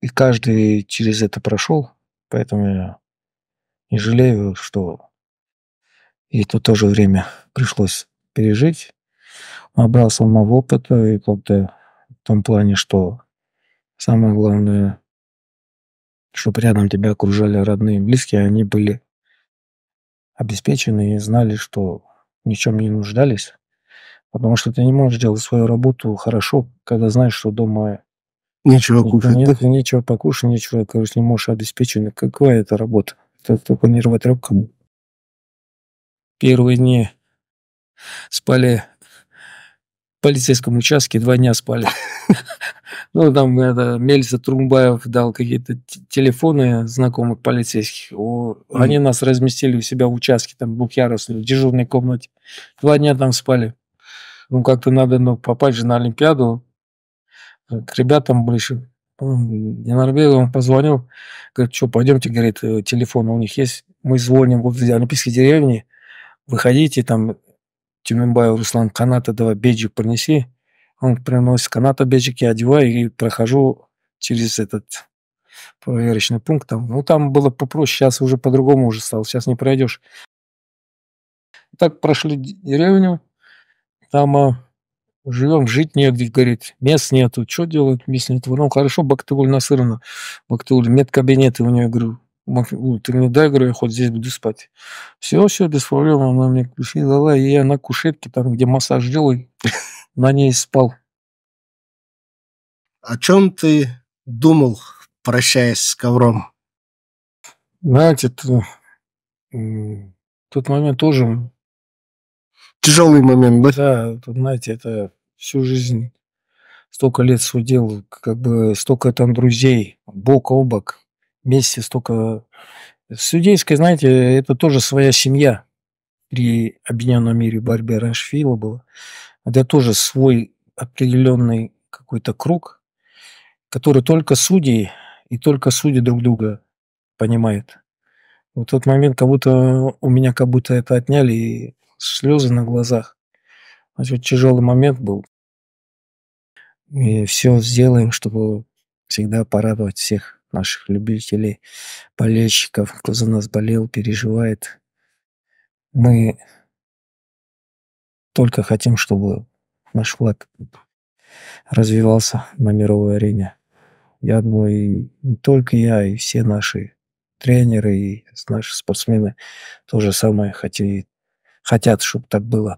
И каждый через это прошел, поэтому я не жалею, что и то тоже время пришлось пережить. набрался самого опыта и как-то э, в том плане, что самое главное, чтобы рядом тебя окружали родные и близкие, они были обеспечены и знали, что ничем не нуждались. Потому что ты не можешь делать свою работу хорошо, когда знаешь, что дома Нечего и, кушать. Нет, да? нечего покушать, нечего, короче, не можешь обеспечить. Ну, какая это работа? Это только нервотрепка. Первые дни спали в полицейском участке, два дня спали. Ну, там это, Мельца Трумбаев дал какие-то телефоны знакомых полицейских. О, mm. Они нас разместили у себя в участке, там, двухъярусной, в дежурной комнате. Два дня там спали. Ну, как-то надо ну, попасть же на Олимпиаду к ребятам больше. Я Норвегу, он позвонил, говорит, что, пойдемте, говорит, э, телефон у них есть. Мы звоним вот в Олимпийской деревне, выходите, там, Тюминбаев Руслан каната давай беджик принеси. Он приносит каната беджик, я одеваю и прохожу через этот проверочный пункт. Там. Ну, там было попроще, сейчас уже по-другому уже стало, сейчас не пройдешь. Так прошли деревню, там а Живем, жить негде, говорит, мест нету. Что делать? Мест нету. Ну, хорошо, Бактыуль Насырна. Бактыуль, медкабинет у него, я говорю, ты мне дай, говорю, я хоть здесь буду спать. Все, все, без проблем. Она мне ключи дала, и я на кушетке, там, где массаж делай, на ней спал. О чем ты думал, прощаясь с ковром? Знаете, тот момент тоже тяжелый момент, да? Да, знаете, это всю жизнь, столько лет судил, как бы столько там друзей, бок о бок, вместе столько... Судейская, знаете, это тоже своя семья при Объединенном мире борьбе раньше Фила было. Это тоже свой определенный какой-то круг, который только судьи и только судьи друг друга понимают. Вот тот момент, как будто у меня как будто это отняли, и слезы на глазах. Значит, тяжелый момент был. И все сделаем, чтобы всегда порадовать всех наших любителей, болельщиков, кто за нас болел, переживает. Мы только хотим, чтобы наш флаг развивался на мировой арене. Я думаю, не только я, и все наши тренеры, и наши спортсмены то же самое хотели хотят, чтобы так было.